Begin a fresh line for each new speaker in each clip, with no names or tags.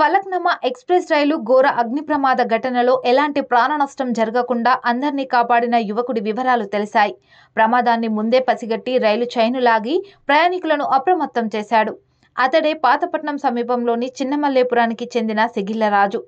Falaknuma express రైలు ఘోర అగ్ని ప్రమాద ఘటనలో ఎలాంటి ప్రాణ నష్టం జరగకుండా అందరినీ కాపాడిన యువకుడి వివరాలు తెలిశాయి ప్రమాదాన్ని ముందే పసిగట్టి రైలు చైను లాగి ప్రయాణికులను అప్రమత్తం చేశాడు అతడే పాతపట్నం సమీపంలోని చిన్నమల్లేపురానికి చెందిన రాజు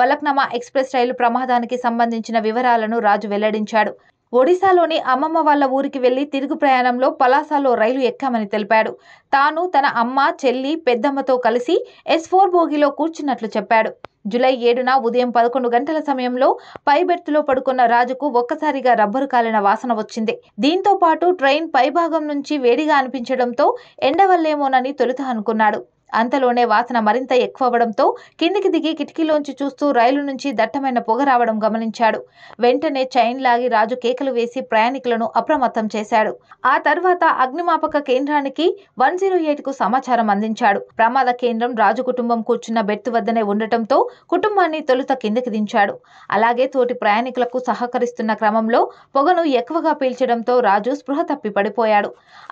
ఫలక్నమా ఎక్స్ప్రెస్ రైలు ప్రమాదానికి సంబంధించిన వివరాలను రాజు వెల్లడించాడు ఒడిశాలోని అమ్మమ్మ వాళ్ళ ఊరికి వెళ్లి తిరుగు ప్రయాణంలో పలాసాలో రైలు ఎక్కామని తెలిపాడు తాను తన అమ్మ చెల్లి పెద్దమ్మతో కలిసి ఎస్ ఫోర్ బోగిలో కూర్చున్నట్లు చెప్పాడు జూలై ఏడున ఉదయం పదకొండు గంటల సమయంలో పై బెర్త్లో పడుకున్న రాజుకు ఒక్కసారిగా రబ్బరు కాలిన వాసన వచ్చింది దీంతో పాటు ట్రైన్ పైభాగం నుంచి వేడిగా అనిపించడంతో ఎండవల్లేమోనని తొలుత అనుకున్నాడు అంతలోనే వాసన మరింత ఎక్కువవడంతో కిందికి దిగి కిటికీలోంచి చూస్తూ రైలు నుంచి దట్టమైన పొగ రావడం గమనించాడు వెంటనే చైన్ లాగి రాజు కేకలు వేసి ప్రయాణికులను అప్రమత్తం చేశాడు ఆ తర్వాత అగ్నిమాపక కేంద్రానికి వన్ జీరో కు సమాచారం అందించాడు ప్రమాద కేంద్రం రాజు కుటుంబం కూర్చున్న బెర్త్ వద్దనే ఉండటంతో కుటుంబాన్ని తొలుత కిందికి దించాడు అలాగే తోటి ప్రయాణికులకు సహకరిస్తున్న క్రమంలో పొగను ఎక్కువగా పీల్చడంతో రాజు స్పృహ తప్పి పడిపోయాడు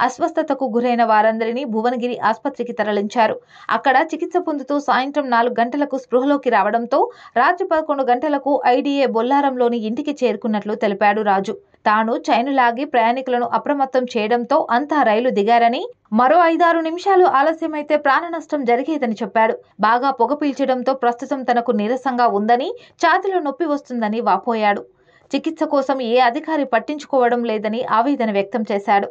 అస్వస్థతకు గురైన వారందరినీ భువనగిరి ఆసుపత్రికి తరలించారు అక్కడ చికిత్స పొందుతూ సాయంత్రం నాలుగు గంటలకు స్పృహలోకి రావడంతో రాత్రి పదకొండు గంటలకు ఐడీఏ బొల్లారంలోని ఇంటికి చేరుకున్నట్లు తెలిపాడు రాజు తాను చైను లాగి ప్రయాణికులను అప్రమత్తం చేయడంతో అంతా రైలు దిగారని మరో ఐదారు నిమిషాలు ఆలస్యమైతే ప్రాణ నష్టం జరిగేదని చెప్పాడు బాగా పొగ పీల్చడంతో ప్రస్తుతం తనకు నీరసంగా ఉందని ఛాతిలో నొప్పి వస్తుందని వాపోయాడు చికిత్స కోసం ఏ అధికారి పట్టించుకోవడం లేదని ఆవేదన వ్యక్తం చేశాడు